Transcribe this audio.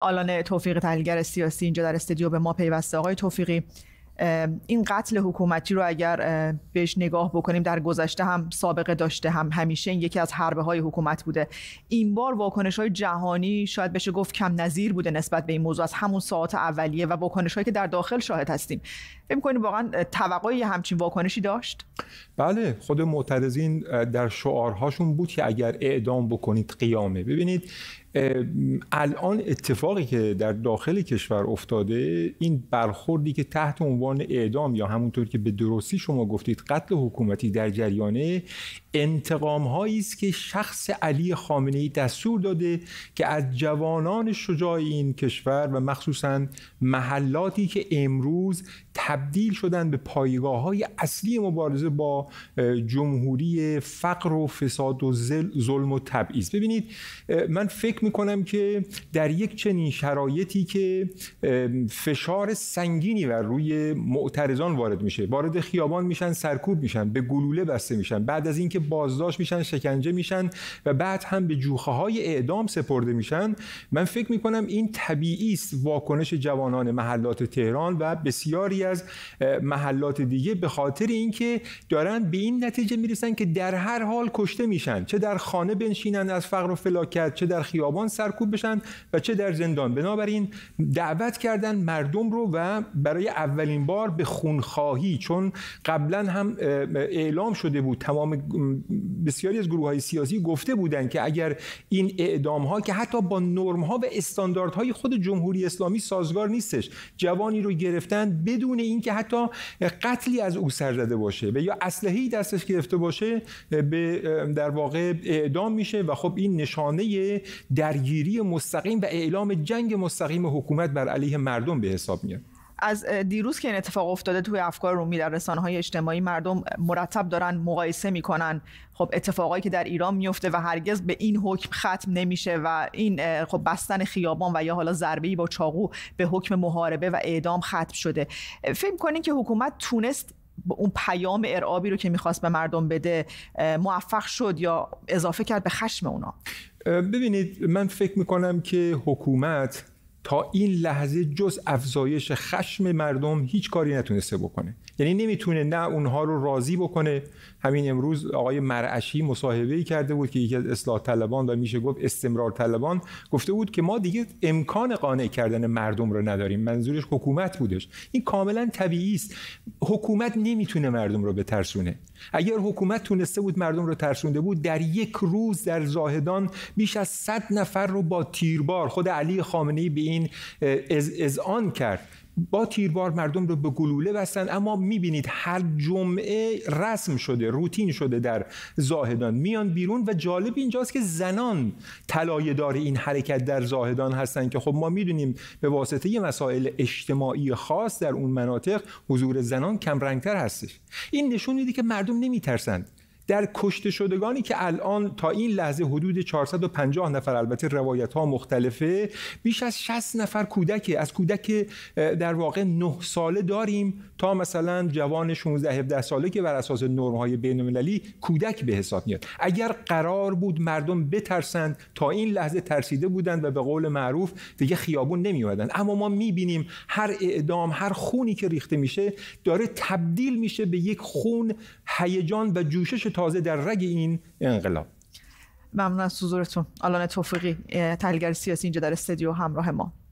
آلان توفیق تحلیلگر سیاسی اینجا در استودیو به ما پیوسته آقای توفیقی این قتل حکومتی رو اگر بهش نگاه بکنیم در گذشته هم سابقه داشته هم همیشه این یکی از حربه های حکومت بوده این بار واکنش های جهانی شاید بشه گفت کم نظیر بوده نسبت به این موضوع از همون ساعت اولیه و واکنش هایی که در داخل شاهد هستیم فکر کنیم واقعا توقعی همچین واکنشی داشت بله خود معترضین در شعارهاشون بود که اگر اعدام بکنید قیامه ببینید الان اتفاقی که در داخل کشور افتاده این برخوردی که تحت عنوان اعدام یا همونطور که به درستی شما گفتید قتل حکومتی در جریانه انتقام هایی است که شخص علی خامنه ای دستور داده که از جوانان شجاع این کشور و مخصوصا محلاتی که امروز تبدیل شدن به پایگاه های اصلی مبارزه با جمهوری فقر و فساد و ظلم و تبعیض ببینید من فکر کنم که در یک چنین شرایطی که فشار سنگینی بر روی معترضان وارد میشه وارد خیابان میشن سرکوب میشن به گلوله بسته میشن بعد از اینکه بازداشت میشن شکنجه میشن و بعد هم به جوخه های اعدام سپرده میشن من فکر کنم این طبیعی است واکنش جوانان محلات تهران و بسیاری از محلات دیگه به خاطر اینکه دارن به این نتیجه میرسن که در هر حال کشته میشن چه در خانه بنشینن از فقر و فلاکت چه در خیابان سرکوب بشن و چه در زندان بنابراین دعوت کردن مردم رو و برای اولین بار به خونخواهی چون قبلا هم اعلام شده بود تمام بسیاری از گروه های سیاسی گفته بودن که اگر این اعدام ها که حتی با نرم ها و استانداردهای خود جمهوری اسلامی سازگار نیستش جوانی رو گرفتن بدون بدون اینکه حتی قتلی از او سر زده باشه و یا اسلحه‌ای دستش گرفته باشه به در واقع اعدام میشه و خب این نشانه درگیری مستقیم و اعلام جنگ مستقیم حکومت بر علیه مردم به حساب میاد از دیروز که این اتفاق افتاده توی افکار رومی در رسانه های اجتماعی مردم مرتب دارن مقایسه میکنن خب اتفاقایی که در ایران میفته و هرگز به این حکم ختم نمیشه و این خب بستن خیابان و یا حالا ضربه با چاقو به حکم محاربه و اعدام ختم شده فکر می‌کنین که حکومت تونست اون پیام ارعابی رو که میخواست به مردم بده موفق شد یا اضافه کرد به خشم اونا ببینید من فکر میکنم که حکومت تا این لحظه جز افزایش خشم مردم هیچ کاری نتونسته بکنه یعنی نمیتونه نه اونها رو راضی بکنه همین امروز آقای مرعشی مصاحبه ای کرده بود که یکی از اصلاح طلبان و میشه گفت استمرار طلبان گفته بود که ما دیگه امکان قانع کردن مردم رو نداریم منظورش حکومت بودش این کاملا طبیعی است حکومت نمیتونه مردم رو بترسونه اگر حکومت تونسته بود مردم رو ترسونده بود در یک روز در زاهدان بیش از 100 نفر رو با تیربار خود علی خامنه ای این از, آن کرد با تیربار مردم رو به گلوله بستن اما میبینید هر جمعه رسم شده روتین شده در زاهدان میان بیرون و جالب اینجاست که زنان طلایه‌دار این حرکت در زاهدان هستند که خب ما میدونیم به واسطه مسائل اجتماعی خاص در اون مناطق حضور زنان کم رنگتر هستش این نشون میده که مردم نمیترسند در کشته شدگانی که الان تا این لحظه حدود 450 نفر البته روایت ها مختلفه بیش از 60 نفر کودکه از کودک در واقع 9 ساله داریم تا مثلا جوان 16 17 ساله که بر اساس نرم های بین المللی کودک به حساب میاد اگر قرار بود مردم بترسند تا این لحظه ترسیده بودند و به قول معروف دیگه خیابون نمی اما ما میبینیم هر اعدام هر خونی که ریخته میشه داره تبدیل میشه به یک خون هیجان و جوشش تازه در رگ این انقلاب ممنون از حضورتون آلان توفیقی تحلیلگر سیاسی اینجا در استودیو همراه ما